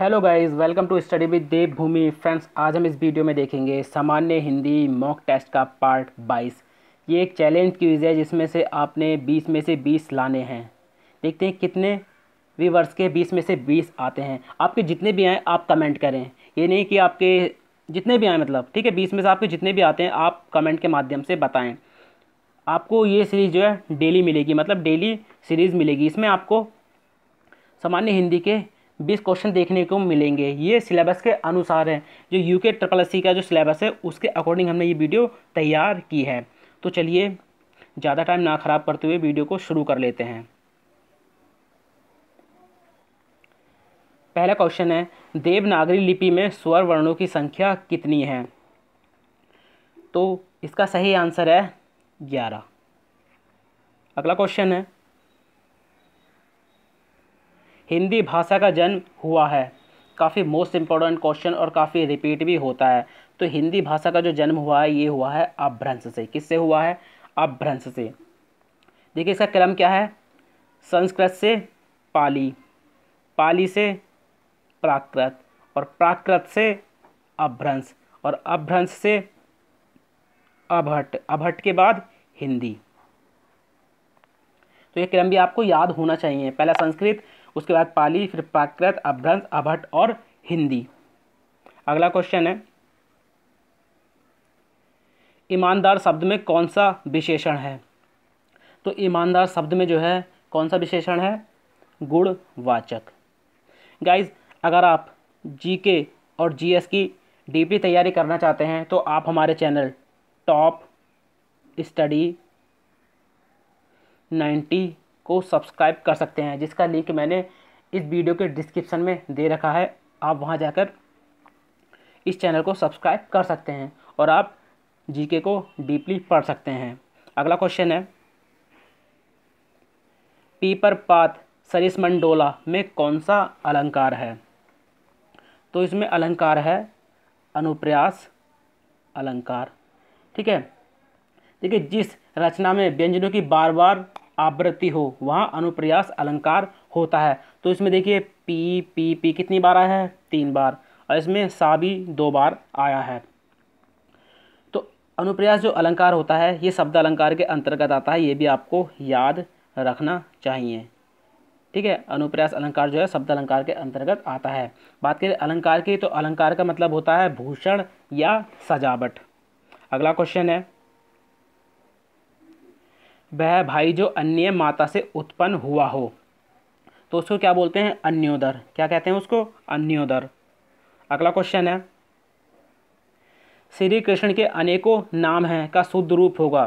hello guys welcome to study with Dev Bhoomi friends आज हम इस वीडियो में देखेंगे सामान्य हिंदी मॉक टेस्ट का पार्ट 22 ये एक चैलेंज क्यूज है जिसमें से आपने 20 में से 20 लाने हैं देखते हैं कितने वर्ष के 20 में से 20 आते हैं आपके जितने भी आएँ आप कमेंट करें ये नहीं कि आपके जितने भी आएँ मतलब ठीक है बीस में से आपके जितने भी आते हैं आप कमेंट के माध्यम से बताएँ आपको ये सीरीज़ जो है डेली मिलेगी मतलब डेली सीरीज़ मिलेगी इसमें आपको सामान्य हिंदी के बीस क्वेश्चन देखने को मिलेंगे ये सिलेबस के अनुसार है जो यू के ट्रिपल एस का जो सिलेबस है उसके अकॉर्डिंग हमने ये वीडियो तैयार की है तो चलिए ज़्यादा टाइम ना ख़राब करते हुए वीडियो को शुरू कर लेते हैं पहला क्वेश्चन है देवनागरी लिपि में स्वर वर्णों की संख्या कितनी है तो इसका सही आंसर है ग्यारह अगला क्वेश्चन है हिंदी भाषा का जन्म हुआ है काफ़ी मोस्ट इम्पॉर्टेंट क्वेश्चन और काफ़ी रिपीट भी होता है तो हिंदी भाषा का जो जन्म हुआ है ये हुआ है अपभ्रंश से किससे हुआ है अपभ्रंश से देखिए इसका क्रम क्या है संस्कृत से पाली पाली से प्राकृत और प्राकृत से अपभ्रंश और अपभ्रंश से अभट्ट अभट्ट के बाद हिंदी तो ये क्रम भी आपको याद होना चाहिए पहला संस्कृत उसके बाद पाली फिर प्राकृत अभ्रंश अभट और हिंदी अगला क्वेश्चन है ईमानदार शब्द में कौन सा विशेषण है तो ईमानदार शब्द में जो है कौन सा विशेषण है गुणवाचक गाइज अगर आप जीके और जीएस की डीपली तैयारी करना चाहते हैं तो आप हमारे चैनल टॉप स्टडी नाइन्टी को सब्सक्राइब कर सकते हैं जिसका लिंक मैंने इस वीडियो के डिस्क्रिप्शन में दे रखा है आप वहाँ जाकर इस चैनल को सब्सक्राइब कर सकते हैं और आप जीके को डीपली पढ़ सकते हैं अगला क्वेश्चन है पीपर पात सरिस मंडोला में कौन सा अलंकार है तो इसमें अलंकार है अनुप्रयास अलंकार ठीक है देखिए जिस रचना में व्यंजनों की बार बार आवृत्ति हो वहाँ अनुप्रयास अलंकार होता है तो इसमें देखिए पी पी पी कितनी बार आया है तीन बार और इसमें सा भी दो बार आया है तो अनुप्रयास जो अलंकार होता है ये शब्द अलंकार के अंतर्गत आता है ये भी आपको याद रखना चाहिए ठीक है अनुप्रयास अलंकार जो है शब्द अलंकार के अंतर्गत आता है बात करें अलंकार की तो अलंकार का मतलब होता है भूषण या सजावट अगला क्वेश्चन है वह भाई जो अन्य माता से उत्पन्न हुआ हो तो उसको क्या बोलते हैं अन्योदर क्या कहते हैं उसको अन्योदर अगला क्वेश्चन है श्री कृष्ण के अनेकों नाम हैं का शुद्ध रूप होगा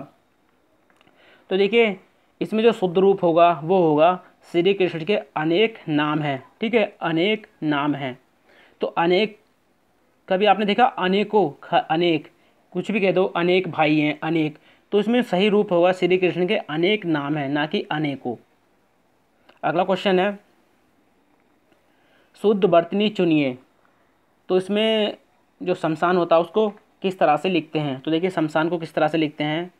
तो देखिए इसमें जो शुद्ध रूप होगा वो होगा श्री कृष्ण के अनेक नाम हैं ठीक है अनेक नाम हैं तो अनेक कभी आपने देखा अनेकों अनेक कुछ भी कह दो अनेक भाई हैं अनेक तो इसमें सही रूप होगा श्री कृष्ण के अनेक नाम है ना कि अनेकों अगला क्वेश्चन है शुद्ध बर्तनी चुनिए तो इसमें जो शमशान होता है उसको किस तरह से लिखते हैं तो देखिए शमशान को किस तरह से लिखते हैं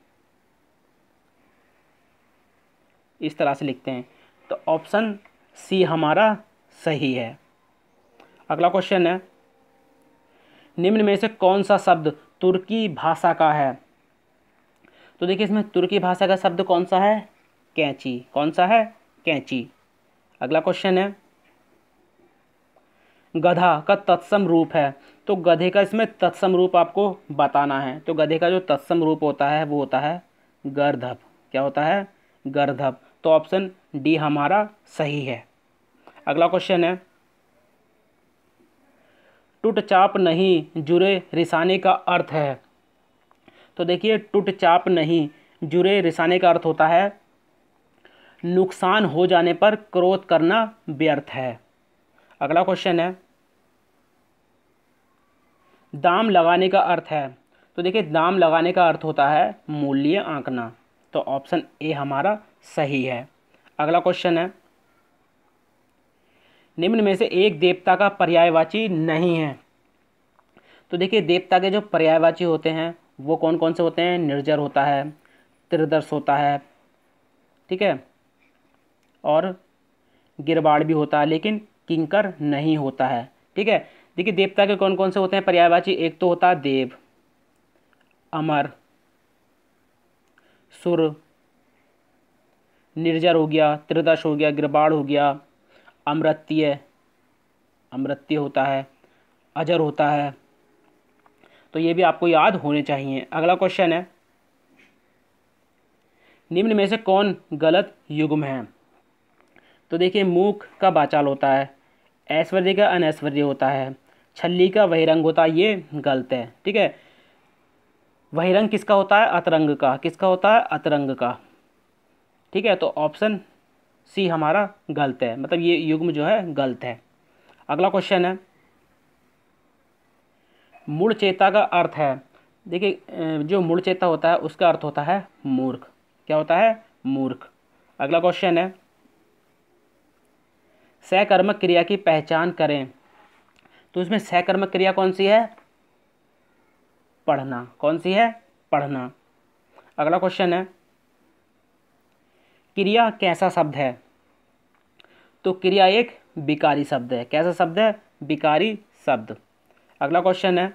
इस तरह से लिखते हैं तो ऑप्शन सी हमारा सही है अगला क्वेश्चन है निम्न में से कौन सा शब्द तुर्की भाषा का है तो देखिए इसमें तुर्की भाषा का शब्द कौन सा है कैंची कौन सा है कैंची अगला क्वेश्चन है गधा का तत्सम रूप है तो गधे का इसमें तत्सम रूप आपको बताना है तो गधे का जो तत्सम रूप होता है वो होता है गर्धप क्या होता है गर्धप तो ऑप्शन डी हमारा सही है अगला क्वेश्चन है चाप नहीं जुरे रिसाने का अर्थ है तो देखिए टूट चाप नहीं जुरे रिसाने का अर्थ होता है नुकसान हो जाने पर क्रोध करना व्यर्थ है अगला क्वेश्चन है दाम लगाने का अर्थ है तो देखिए दाम लगाने का अर्थ होता है मूल्य आंकना तो ऑप्शन ए हमारा सही है अगला क्वेश्चन है निम्न में से एक देवता का पर्यायवाची नहीं है तो देखिए देवता के जो पर्यायवाची होते हैं वो कौन कौन से होते हैं निर्जर होता है त्रिदर्श होता है ठीक है और गिरबाड़ भी होता है लेकिन किंकर नहीं होता है ठीक है देखिए देवता के कौन कौन से होते हैं पर्यायवाची एक तो होता है देव अमर सुर निर्जर हो गया त्रिदश हो गया गिरबाड़ हो गया अमृत्य अमृत्य होता है अजर होता है तो ये भी आपको याद होने चाहिए अगला क्वेश्चन है निम्न में से कौन गलत युग्म है तो देखिए मूक का बाचाल होता है ऐश्वर्य का अनैश्वर्य होता है छली का वही रंग होता है ये गलत है ठीक है वही रंग किसका होता है अतरंग का किसका होता है अतरंग का ठीक है तो ऑप्शन सी हमारा गलत है मतलब ये युग्म जो है गलत है अगला क्वेश्चन है मूल चेता का अर्थ है देखिए जो मूल चेता होता है उसका अर्थ होता है मूर्ख क्या होता है मूर्ख अगला क्वेश्चन है सहकर्मक क्रिया की पहचान करें तो इसमें सहकर्मक क्रिया कौन सी है पढ़ना कौन सी है पढ़ना अगला क्वेश्चन है क्रिया कैसा शब्द है तो क्रिया एक बिकारी शब्द है कैसा शब्द है बिकारी शब्द अगला क्वेश्चन है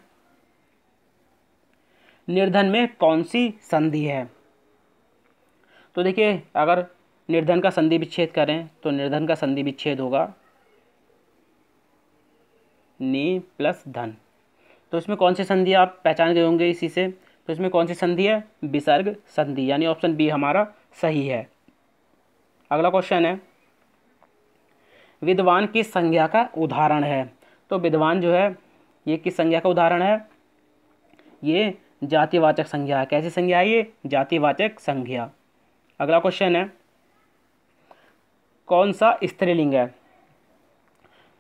निर्धन में कौन सी संधि है तो देखिए अगर निर्धन का संधि विच्छेद करें तो निर्धन का संधि विच्छेद होगा नी प्लस धन तो इसमें कौन सी संधि आप पहचान गए होंगे इसी से तो इसमें कौन सी संधि है विसर्ग संधि यानी ऑप्शन बी हमारा सही है अगला क्वेश्चन है विद्वान की संज्ञा का उदाहरण है तो विद्वान जो है ये किस संज्ञा का उदाहरण है ये जातिवाचक संज्ञा है कैसी संज्ञा है ये जातिवाचक संज्ञा अगला क्वेश्चन है कौन सा स्त्रीलिंग है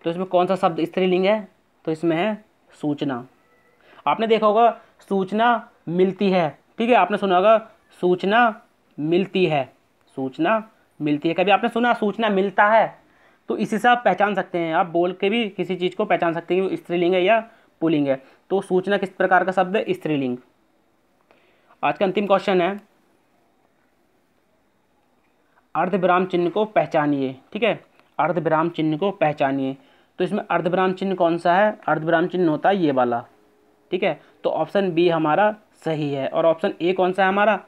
तो इसमें कौन सा शब्द स्त्रीलिंग है तो इसमें है सूचना आपने देखा होगा सूचना मिलती है ठीक है आपने सुना होगा सूचना मिलती है सूचना मिलती है कभी आपने सुना सूचना मिलता है तो इसी से आप पहचान सकते हैं आप बोल के भी किसी चीज़ को पहचान सकते हैं कि स्त्रीलिंग है या पुलिंग है तो सूचना किस प्रकार का शब्द है स्त्रीलिंग आज का अंतिम क्वेश्चन है अर्धविराम चिन्ह को पहचानिए ठीक है अर्धविराम चिन्ह को पहचानिए तो इसमें अर्धविराम चिन्ह कौन सा है अर्धविराम चिन्ह होता है ये वाला ठीक है तो ऑप्शन बी हमारा सही है और ऑप्शन ए कौन सा है हमारा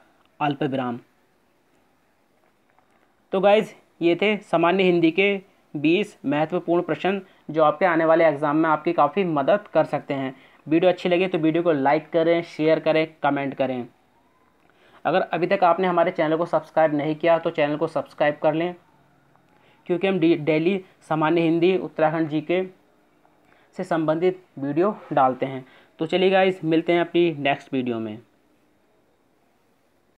अल्पविराम तो गाइज ये थे सामान्य हिंदी के बीस महत्वपूर्ण प्रश्न जो आपके आने वाले एग्ज़ाम में आपकी काफ़ी मदद कर सकते हैं वीडियो अच्छी लगी तो वीडियो को लाइक करें शेयर करें कमेंट करें अगर अभी तक आपने हमारे चैनल को सब्सक्राइब नहीं किया तो चैनल को सब्सक्राइब कर लें क्योंकि हम डेली सामान्य हिंदी उत्तराखंड जी के से संबंधित वीडियो डालते हैं तो चलिए गाइस मिलते हैं अपनी नेक्स्ट वीडियो में